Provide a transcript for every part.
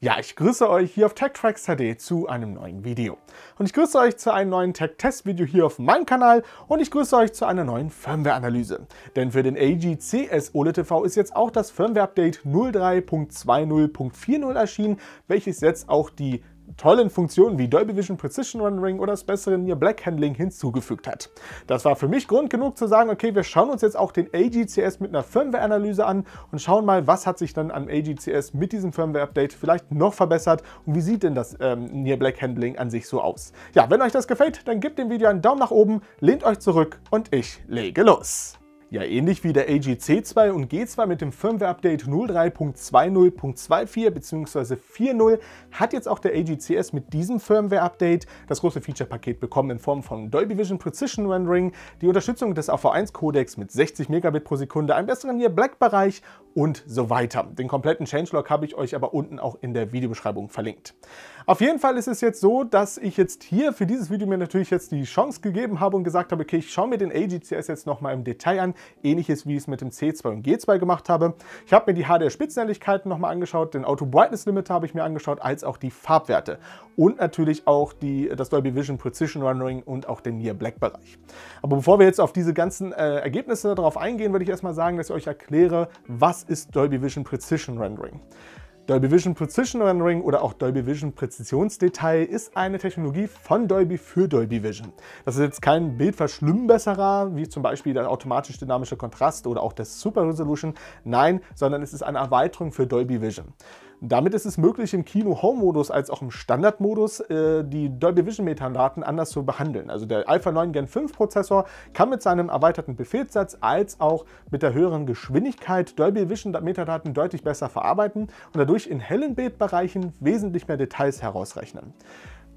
Ja, ich grüße euch hier auf TechTracks.de zu einem neuen Video. Und ich grüße euch zu einem neuen Tech-Test-Video hier auf meinem Kanal und ich grüße euch zu einer neuen Firmware-Analyse. Denn für den LG CS OLED TV ist jetzt auch das Firmware-Update 03.20.40 erschienen, welches jetzt auch die tollen Funktionen wie Dolby Vision Precision Rendering oder das bessere Near Black Handling hinzugefügt hat. Das war für mich Grund genug zu sagen, okay, wir schauen uns jetzt auch den AGCS mit einer Firmware-Analyse an und schauen mal, was hat sich dann am AGCS mit diesem Firmware-Update vielleicht noch verbessert und wie sieht denn das ähm, Near Black Handling an sich so aus. Ja, wenn euch das gefällt, dann gebt dem Video einen Daumen nach oben, lehnt euch zurück und ich lege los. Ja, ähnlich wie der AGC2 und G2 mit dem Firmware-Update 03.20.24 bzw. 4.0 hat jetzt auch der AGCS mit diesem Firmware-Update das große Feature-Paket bekommen in Form von Dolby Vision Precision Rendering, die Unterstützung des AV1-Codecs mit 60 Megabit pro Sekunde, einen besseren Near-Black-Bereich und so weiter. Den kompletten Changelog habe ich euch aber unten auch in der Videobeschreibung verlinkt. Auf jeden Fall ist es jetzt so, dass ich jetzt hier für dieses Video mir natürlich jetzt die Chance gegeben habe und gesagt habe, okay, ich schaue mir den AGCS jetzt nochmal im Detail an, ähnliches wie ich es mit dem C2 und G2 gemacht habe. Ich habe mir die HDR-Spitzenhelligkeiten nochmal angeschaut, den Auto-Brightness-Limiter habe ich mir angeschaut, als auch die Farbwerte und natürlich auch die, das Dolby Vision Precision Rendering und auch den Near Black Bereich. Aber bevor wir jetzt auf diese ganzen äh, Ergebnisse darauf eingehen, würde ich erstmal sagen, dass ich euch erkläre, was ist Dolby Vision Precision Rendering. Dolby Vision Precision Rendering oder auch Dolby Vision Präzisionsdetail ist eine Technologie von Dolby für Dolby Vision. Das ist jetzt kein Bildverschlimmbesserer, wie zum Beispiel der automatisch dynamische Kontrast oder auch der Super Resolution, nein, sondern es ist eine Erweiterung für Dolby Vision. Damit ist es möglich, im Kino-Home-Modus als auch im Standard-Modus äh, die Dolby Vision Metadaten anders zu behandeln. Also der Alpha 9 Gen 5 Prozessor kann mit seinem erweiterten Befehlssatz als auch mit der höheren Geschwindigkeit Dolby Vision Metadaten deutlich besser verarbeiten und dadurch in hellen Bildbereichen wesentlich mehr Details herausrechnen.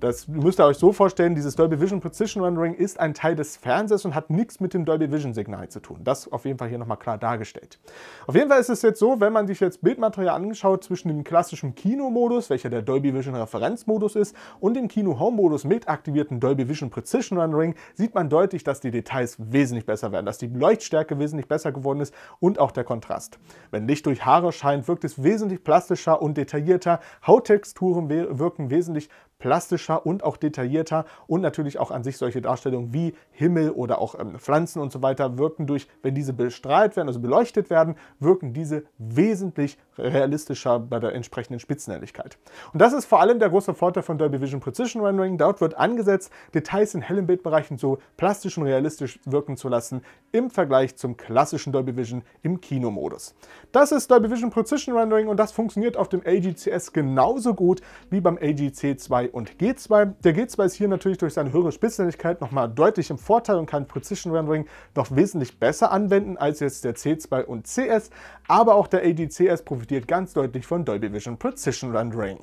Das müsst ihr euch so vorstellen, dieses Dolby Vision Precision Rendering ist ein Teil des Fernsehers und hat nichts mit dem Dolby Vision Signal zu tun. Das auf jeden Fall hier nochmal klar dargestellt. Auf jeden Fall ist es jetzt so, wenn man sich jetzt Bildmaterial anschaut zwischen dem klassischen Kinomodus, welcher der Dolby Vision Referenzmodus ist, und dem Kino Home Modus mit aktivierten Dolby Vision Precision Rendering, sieht man deutlich, dass die Details wesentlich besser werden, dass die Leuchtstärke wesentlich besser geworden ist und auch der Kontrast. Wenn Licht durch Haare scheint, wirkt es wesentlich plastischer und detaillierter, Hauttexturen wirken wesentlich plastischer und auch detaillierter und natürlich auch an sich solche Darstellungen wie Himmel oder auch ähm, Pflanzen und so weiter wirken durch, wenn diese bestrahlt werden, also beleuchtet werden, wirken diese wesentlich realistischer bei der entsprechenden Spitzenhelligkeit. Und das ist vor allem der große Vorteil von Dolby Vision Precision Rendering. Dort wird angesetzt, Details in hellen Bildbereichen so plastisch und realistisch wirken zu lassen im Vergleich zum klassischen Dolby Vision im Kinomodus. Das ist Dolby Vision Precision Rendering und das funktioniert auf dem AGCS genauso gut wie beim AGC 2 und G2. Der G2 ist hier natürlich durch seine höhere Spitzfindigkeit nochmal deutlich im Vorteil und kann Precision Rendering noch wesentlich besser anwenden als jetzt der C2 und CS, aber auch der ADCS profitiert ganz deutlich von Dolby Vision Precision Rendering.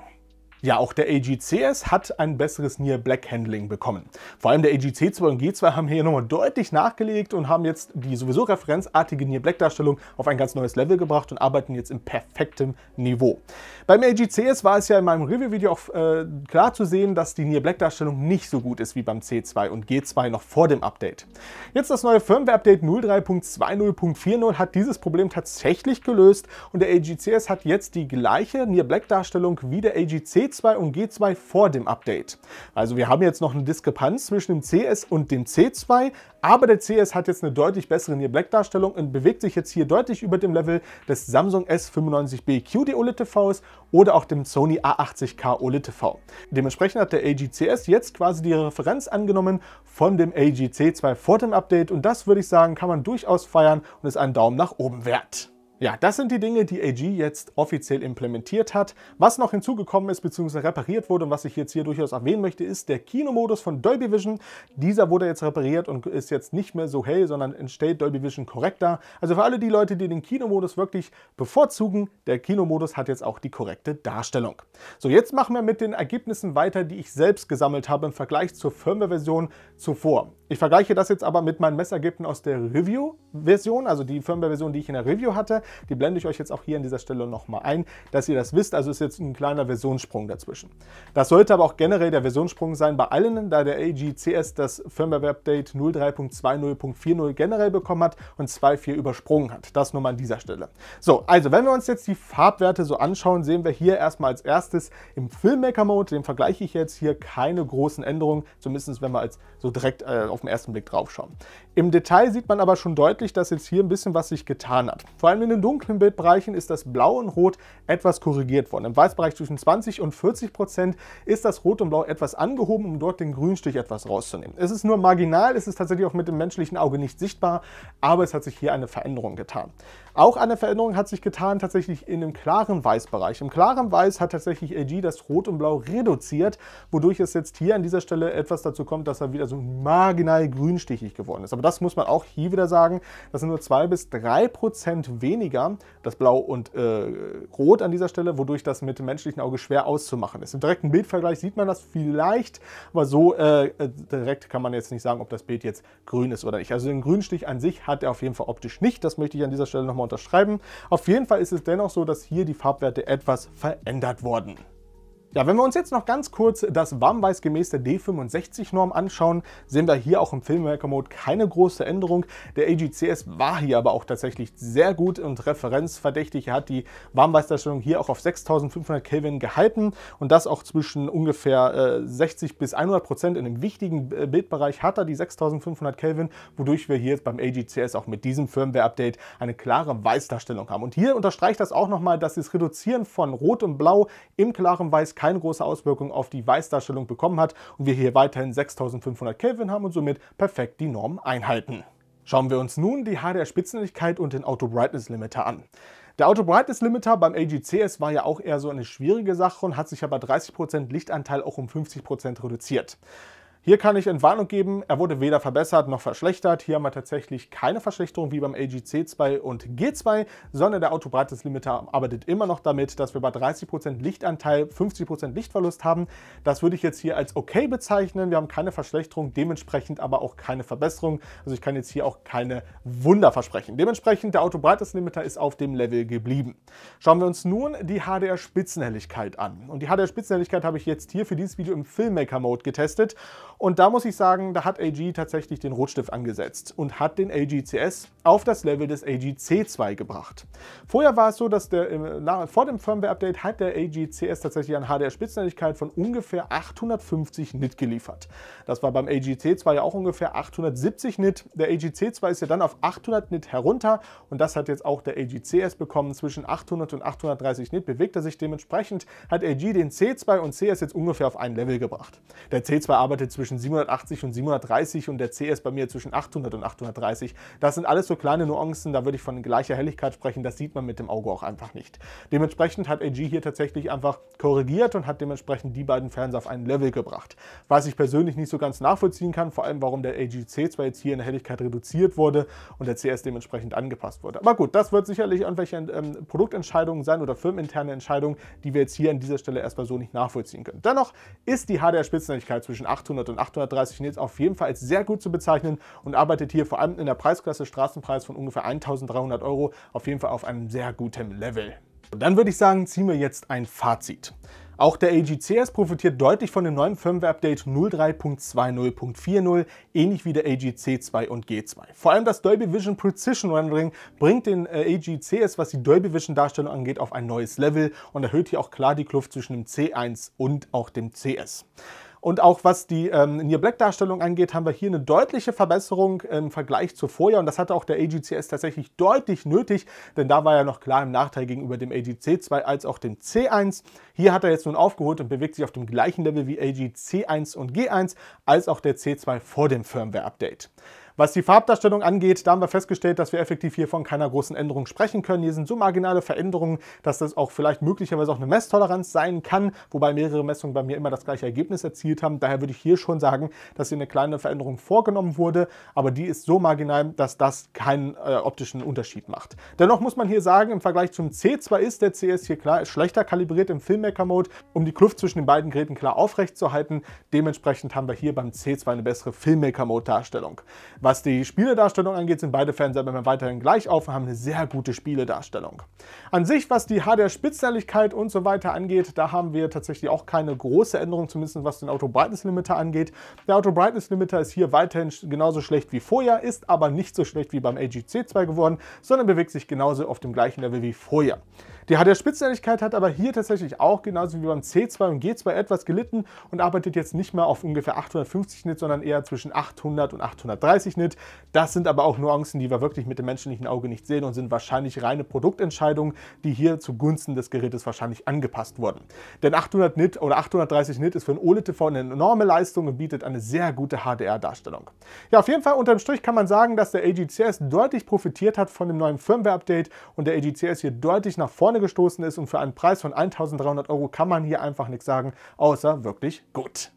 Ja, auch der AGCS hat ein besseres Near Black Handling bekommen. Vor allem der AGC2 und G2 haben hier nochmal deutlich nachgelegt und haben jetzt die sowieso referenzartige Near Black Darstellung auf ein ganz neues Level gebracht und arbeiten jetzt im perfektem Niveau. Beim AGCS war es ja in meinem Review-Video auch äh, klar zu sehen, dass die Near Black Darstellung nicht so gut ist wie beim C2 und G2 noch vor dem Update. Jetzt das neue Firmware-Update 03.20.40 hat dieses Problem tatsächlich gelöst und der AGCS hat jetzt die gleiche Near Black Darstellung wie der AGC C2 und G2 vor dem Update. Also wir haben jetzt noch eine Diskrepanz zwischen dem CS und dem C2, aber der CS hat jetzt eine deutlich bessere Near Black Darstellung und bewegt sich jetzt hier deutlich über dem Level des Samsung S95B QD OLED TVs oder auch dem Sony A80K OLED TV. Dementsprechend hat der CS jetzt quasi die Referenz angenommen von dem c 2 vor dem Update und das würde ich sagen, kann man durchaus feiern und ist einen Daumen nach oben wert. Ja, das sind die Dinge, die AG jetzt offiziell implementiert hat. Was noch hinzugekommen ist bzw. repariert wurde und was ich jetzt hier durchaus erwähnen möchte, ist der Kinomodus von Dolby Vision. Dieser wurde jetzt repariert und ist jetzt nicht mehr so hell, sondern entstellt Dolby Vision korrekter. Also für alle die Leute, die den Kinomodus wirklich bevorzugen, der Kinomodus hat jetzt auch die korrekte Darstellung. So, jetzt machen wir mit den Ergebnissen weiter, die ich selbst gesammelt habe im Vergleich zur Firmware-Version zuvor. Ich vergleiche das jetzt aber mit meinen Messergebnissen aus der Review-Version, also die Firmware-Version, die ich in der Review hatte. Die blende ich euch jetzt auch hier an dieser Stelle nochmal ein, dass ihr das wisst. Also ist jetzt ein kleiner Versionssprung dazwischen. Das sollte aber auch generell der Versionssprung sein bei allen, da der AGCS das Firmware-Update 03.20.40 generell bekommen hat und 2.4 übersprungen hat. Das nur mal an dieser Stelle. So, also wenn wir uns jetzt die Farbwerte so anschauen, sehen wir hier erstmal als erstes im Filmmaker-Mode, dem vergleiche ich jetzt hier keine großen Änderungen, zumindest wenn wir als so direkt äh, auf den ersten Blick draufschauen. Im Detail sieht man aber schon deutlich, dass jetzt hier ein bisschen was sich getan hat. Vor allem in den dunklen Bildbereichen ist das Blau und Rot etwas korrigiert worden. Im Weißbereich zwischen 20 und 40 Prozent ist das Rot und Blau etwas angehoben, um dort den Grünstich etwas rauszunehmen. Es ist nur marginal, es ist tatsächlich auch mit dem menschlichen Auge nicht sichtbar, aber es hat sich hier eine Veränderung getan. Auch eine Veränderung hat sich getan tatsächlich in dem klaren Weißbereich. Im klaren Weiß hat tatsächlich LG das Rot und Blau reduziert, wodurch es jetzt hier an dieser Stelle etwas dazu kommt, dass er wieder so marginal original grünstichig geworden ist. Aber das muss man auch hier wieder sagen, das sind nur 2 bis 3 Prozent weniger, das Blau und äh, Rot an dieser Stelle, wodurch das mit dem menschlichen Auge schwer auszumachen ist. Im direkten Bildvergleich sieht man das vielleicht, aber so äh, direkt kann man jetzt nicht sagen, ob das Bild jetzt grün ist oder nicht. Also den Grünstich an sich hat er auf jeden Fall optisch nicht, das möchte ich an dieser Stelle nochmal unterschreiben. Auf jeden Fall ist es dennoch so, dass hier die Farbwerte etwas verändert wurden. Ja, wenn wir uns jetzt noch ganz kurz das Warmweiß gemäß der D65-Norm anschauen, sehen wir hier auch im Filmmaker-Mode keine große Änderung. Der AGCS war hier aber auch tatsächlich sehr gut und referenzverdächtig. Er hat die Warmweißdarstellung hier auch auf 6500 Kelvin gehalten und das auch zwischen ungefähr äh, 60 bis 100 Prozent. In einem wichtigen äh, Bildbereich hat er die 6500 Kelvin, wodurch wir hier jetzt beim AGCS auch mit diesem Firmware-Update eine klare Weißdarstellung haben. Und hier unterstreicht das auch nochmal, dass das Reduzieren von Rot und Blau im klaren Weiß keine große Auswirkung auf die Weißdarstellung bekommen hat und wir hier weiterhin 6500 Kelvin haben und somit perfekt die Norm einhalten. Schauen wir uns nun die hdr spitzenlichkeit und den Auto Brightness Limiter an. Der Auto Brightness Limiter beim AGCS war ja auch eher so eine schwierige Sache und hat sich aber 30% Lichtanteil auch um 50% reduziert. Hier kann ich Entwarnung geben, er wurde weder verbessert noch verschlechtert. Hier haben wir tatsächlich keine Verschlechterung wie beim AGC2 und G2, sondern der Autobreitungslimiter arbeitet immer noch damit, dass wir bei 30% Lichtanteil 50% Lichtverlust haben. Das würde ich jetzt hier als okay bezeichnen. Wir haben keine Verschlechterung, dementsprechend aber auch keine Verbesserung. Also ich kann jetzt hier auch keine Wunder versprechen. Dementsprechend der Autobreitungslimiter ist auf dem Level geblieben. Schauen wir uns nun die HDR-Spitzenhelligkeit an. Und die HDR-Spitzenhelligkeit habe ich jetzt hier für dieses Video im Filmmaker-Mode getestet und da muss ich sagen, da hat AG tatsächlich den Rotstift angesetzt und hat den AGCS auf das Level des AGC2 gebracht. Vorher war es so, dass der, vor dem Firmware-Update hat der AGCS tatsächlich an HDR-Spitzenhelligkeit von ungefähr 850 Nit geliefert. Das war beim AGC2 ja auch ungefähr 870 Nit. Der AGC2 ist ja dann auf 800 Nit herunter und das hat jetzt auch der AGCS bekommen. Zwischen 800 und 830 Nit bewegt er sich dementsprechend, hat AG den C2 und CS jetzt ungefähr auf ein Level gebracht. Der C2 arbeitet zwischen zwischen 780 und 730 und der CS bei mir zwischen 800 und 830. Das sind alles so kleine Nuancen, da würde ich von gleicher Helligkeit sprechen, das sieht man mit dem Auge auch einfach nicht. Dementsprechend hat AG hier tatsächlich einfach korrigiert und hat dementsprechend die beiden Fernseher auf ein Level gebracht. Was ich persönlich nicht so ganz nachvollziehen kann, vor allem warum der C zwar jetzt hier in der Helligkeit reduziert wurde und der CS dementsprechend angepasst wurde. Aber gut, das wird sicherlich irgendwelche ähm, Produktentscheidungen sein oder firmeninterne Entscheidungen, die wir jetzt hier an dieser Stelle erstmal so nicht nachvollziehen können. Dennoch ist die HDR-Spitzenhelligkeit zwischen 800 und 830 Nils auf jeden Fall als sehr gut zu bezeichnen und arbeitet hier vor allem in der Preisklasse Straßenpreis von ungefähr 1300 Euro auf jeden Fall auf einem sehr guten Level. Und dann würde ich sagen, ziehen wir jetzt ein Fazit. Auch der AGCS profitiert deutlich von dem neuen Firmware-Update 03.20.40, ähnlich wie der AGC2 und G2. Vor allem das Dolby Vision Precision Rendering bringt den äh, AGCS, was die Dolby Vision Darstellung angeht, auf ein neues Level und erhöht hier auch klar die Kluft zwischen dem C1 und auch dem CS. Und auch was die ähm, Near Black Darstellung angeht, haben wir hier eine deutliche Verbesserung im Vergleich zu vorher. Und das hatte auch der AGCS tatsächlich deutlich nötig, denn da war er noch klar im Nachteil gegenüber dem AGC2 als auch dem C1. Hier hat er jetzt nun aufgeholt und bewegt sich auf dem gleichen Level wie AGC1 und G1, als auch der C2 vor dem Firmware-Update. Was die Farbdarstellung angeht, da haben wir festgestellt, dass wir effektiv hier von keiner großen Änderung sprechen können. Hier sind so marginale Veränderungen, dass das auch vielleicht möglicherweise auch eine Messtoleranz sein kann, wobei mehrere Messungen bei mir immer das gleiche Ergebnis erzielt haben. Daher würde ich hier schon sagen, dass hier eine kleine Veränderung vorgenommen wurde, aber die ist so marginal, dass das keinen äh, optischen Unterschied macht. Dennoch muss man hier sagen, im Vergleich zum C zwar ist der CS hier klar schlechter kalibriert im Filmmaker-Mode, um die Kluft zwischen den beiden Geräten klar aufrechtzuerhalten. Dementsprechend haben wir hier beim C2 eine bessere Filmmaker-Mode-Darstellung. Was die Spieledarstellung angeht, sind beide Fernseher immer weiterhin gleich auf und haben eine sehr gute Spieledarstellung. An sich, was die HDR-Spitzhelligkeit und so weiter angeht, da haben wir tatsächlich auch keine große Änderung, zumindest was den Auto-Brightness-Limiter angeht. Der Auto-Brightness-Limiter ist hier weiterhin genauso schlecht wie vorher, ist aber nicht so schlecht wie beim AGC 2 geworden, sondern bewegt sich genauso auf dem gleichen Level wie vorher. Die HDR-Spitzhelligkeit hat aber hier tatsächlich auch, genauso wie beim C2 und G2, etwas gelitten und arbeitet jetzt nicht mehr auf ungefähr 850 Nit, sondern eher zwischen 800 und 830 Nit. Das sind aber auch Nuancen, die wir wirklich mit dem menschlichen Auge nicht sehen und sind wahrscheinlich reine Produktentscheidungen, die hier zugunsten des Gerätes wahrscheinlich angepasst wurden. Denn 800 Nit oder 830 Nit ist für ein OLED-TV eine enorme Leistung und bietet eine sehr gute HDR-Darstellung. Ja, auf jeden Fall unter dem Strich kann man sagen, dass der AGCS deutlich profitiert hat von dem neuen Firmware-Update und der AGCS hier deutlich nach vorne Ferne gestoßen ist und für einen Preis von 1300 Euro kann man hier einfach nichts sagen, außer wirklich gut.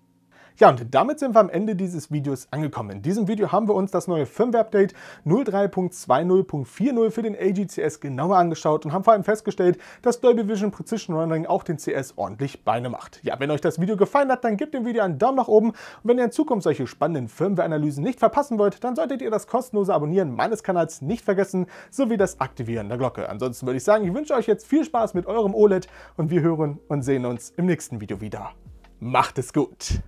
Ja, und damit sind wir am Ende dieses Videos angekommen. In diesem Video haben wir uns das neue Firmware-Update 03.20.40 für den AGCS genauer angeschaut und haben vor allem festgestellt, dass Dolby Vision Precision Rendering auch den CS ordentlich Beine macht. Ja, wenn euch das Video gefallen hat, dann gebt dem Video einen Daumen nach oben und wenn ihr in Zukunft solche spannenden Firmware-Analysen nicht verpassen wollt, dann solltet ihr das kostenlose Abonnieren meines Kanals nicht vergessen, sowie das Aktivieren der Glocke. Ansonsten würde ich sagen, ich wünsche euch jetzt viel Spaß mit eurem OLED und wir hören und sehen uns im nächsten Video wieder. Macht es gut!